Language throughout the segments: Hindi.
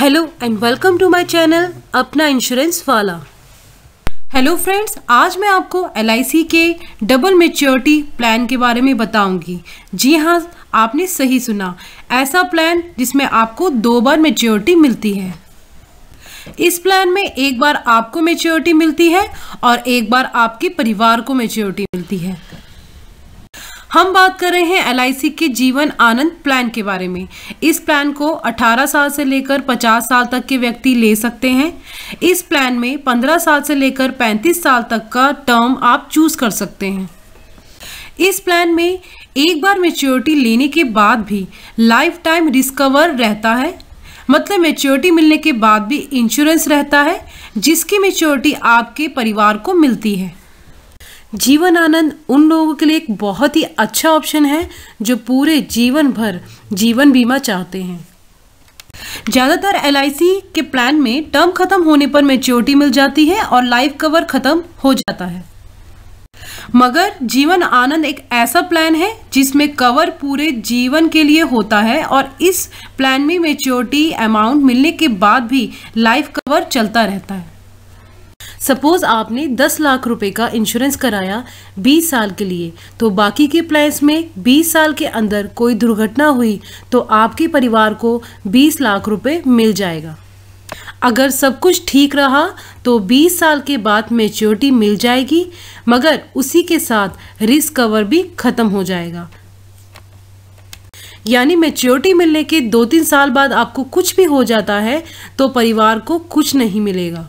hello and welcome to my channel अपना इंश्योरेंस वाला हेलो फ्रेंड्स आज मैं आपको एल के डबल मेच्योरिटी प्लान के बारे में बताऊंगी जी हाँ आपने सही सुना ऐसा प्लान जिसमें आपको दो बार मेच्योरिटी मिलती है इस प्लान में एक बार आपको मेच्योरिटी मिलती है और एक बार आपके परिवार को मेच्योरिटी मिलती है हम बात कर रहे हैं एल के जीवन आनंद प्लान के बारे में इस प्लान को 18 साल से लेकर 50 साल तक के व्यक्ति ले सकते हैं इस प्लान में 15 साल से लेकर 35 साल तक का टर्म आप चूज कर सकते हैं इस प्लान में एक बार मेच्योरिटी लेने के बाद भी लाइफ टाइम रिस्कवर रहता है मतलब मेच्योरिटी मिलने के बाद भी इंश्योरेंस रहता है जिसकी मेच्योरिटी आपके परिवार को मिलती है जीवन आनंद उन लोगों के लिए एक बहुत ही अच्छा ऑप्शन है जो पूरे जीवन भर जीवन बीमा चाहते हैं ज़्यादातर एल के प्लान में टर्म खत्म होने पर मेच्योरिटी मिल जाती है और लाइफ कवर खत्म हो जाता है मगर जीवन आनंद एक ऐसा प्लान है जिसमें कवर पूरे जीवन के लिए होता है और इस प्लान में मेच्योरिटी अमाउंट मिलने के बाद भी लाइफ कवर चलता रहता है सपोज आपने 10 लाख रुपए का इंश्योरेंस कराया 20 साल के लिए तो बाकी के प्लान्स में 20 साल के अंदर कोई दुर्घटना हुई तो आपके परिवार को 20 लाख रुपए मिल जाएगा अगर सब कुछ ठीक रहा तो 20 साल के बाद मेच्योरिटी मिल जाएगी मगर उसी के साथ रिस्क कवर भी खत्म हो जाएगा यानी मेच्योरिटी मिलने के दो तीन साल बाद आपको कुछ भी हो जाता है तो परिवार को कुछ नहीं मिलेगा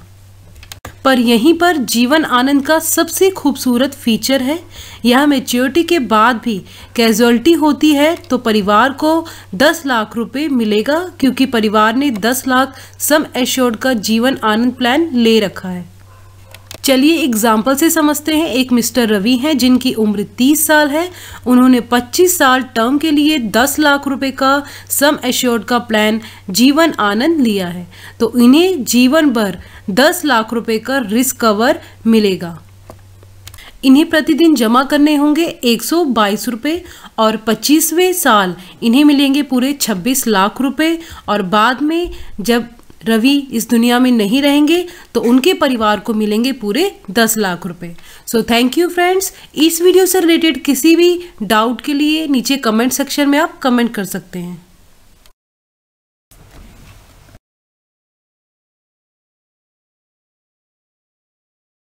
पर यहीं पर जीवन आनंद का सबसे खूबसूरत फीचर है यह मेच्योरिटी के बाद भी कैजुअलिटी होती है तो परिवार को 10 लाख रुपए मिलेगा क्योंकि परिवार ने 10 लाख सम एश्योर्ड का जीवन आनंद प्लान ले रखा है चलिए एग्जाम्पल से समझते हैं एक मिस्टर रवि हैं जिनकी उम्र 30 साल है उन्होंने 25 साल टर्म के लिए 10 लाख रुपए का सम एश्योर्ड का प्लान जीवन आनंद लिया है तो इन्हें जीवन भर 10 लाख रुपए का रिस्क कवर मिलेगा इन्हें प्रतिदिन जमा करने होंगे एक सौ रुपये और 25वें साल इन्हें मिलेंगे पूरे 26 लाख रुपए और बाद में जब रवि इस दुनिया में नहीं रहेंगे तो उनके परिवार को मिलेंगे पूरे दस लाख रुपए सो थैंक यू फ्रेंड्स इस वीडियो से रिलेटेड किसी भी डाउट के लिए नीचे कमेंट सेक्शन में आप कमेंट कर सकते हैं